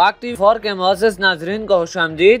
पाक TV four के मोजिज नाजरीन को खुश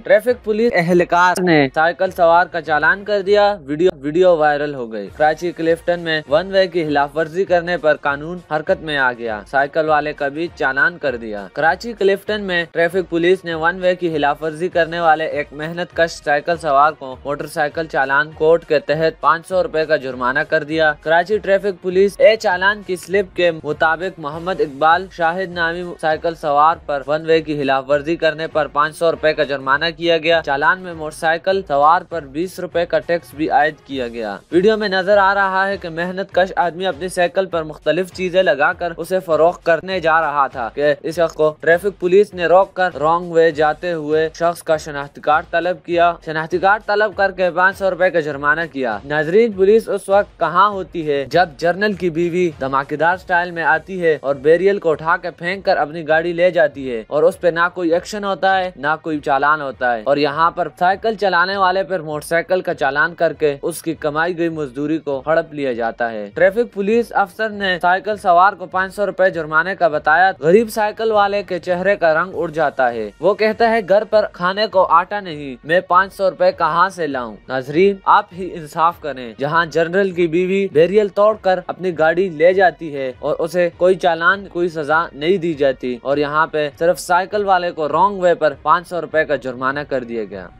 ट्रैफिक पुलिस एहलकार ने साइकिल सवार का चालान कर दिया वीडियो वीडियो वायरल हो गई कराची क्लिफ्टन में वन वे की खिलाफ वर्जी करने पर कानून हरकत में आ गया साइकिल वाले का भी चालान कर दिया कराची क्लिफ्टन में ट्रैफिक पुलिस ने वन वे की खिलाफ वर्जी करने वाले एक मेहनत कश साइकिल सवार को मोटरसाइकिल चालान कोर्ट के तहत पाँच सौ रूपए का जुर्माना कर दिया कराची ट्रैफिक पुलिस ए चालान की स्लिप के मुताबिक मोहम्मद इकबाल शाहिद नामी साइकिल सवार आरोप वन वे की की खिलाफ वर्जी करने पर पाँच सौ रूपए का जुर्माना किया गया चालान में मोटरसाइकिल सवार पर बीस रूपए का टैक्स भी आयद किया गया वीडियो में नजर आ रहा है की मेहनत कश आदमी अपनी साइकिल पर मुख्तलिफ चीजें लगा कर उसे फरोख करने जा रहा था के इस शख्स को ट्रैफिक पुलिस ने रोक कर रॉन्ग वे जाते हुए शख्स का शनाख्ती कार्ड तलब किया शनाख्ती कार्ड तलब करके पाँच सौ रूपए का जुर्माना किया नाजरीन पुलिस उस वक्त कहाँ होती है जब जर्नल की बीवी धमाकेदार स्टाइल में आती है और बेरियल को उठा के फेंक कर अपनी गाड़ी ले जाती है और उस पे ना कोई एक्शन होता है ना कोई चालान होता है और यहाँ पर साइकिल चलाने वाले पर मोटरसाइकिल का चालान करके उसकी कमाई गई मजदूरी को हड़प लिया जाता है ट्रैफिक पुलिस अफसर ने साइकिल सवार को पाँच सौ रूपए जुर्माने का बताया गरीब साइकिल वाले के चेहरे का रंग उड़ जाता है वो कहता है घर पर खाने को आटा नहीं मैं पाँच सौ रूपए कहाँ से लाऊं नाजरीन आप ही इंसाफ करें जहाँ जनरल की बीवी बेरियल तोड़ कर अपनी गाड़ी ले जाती है और उसे कोई चालान कोई सजा नहीं दी जाती और यहाँ पे सिर्फ साइकिल वाले को रॉन्ग वे पर पाँच सौ रुपए का जुर्माना कर दिया गया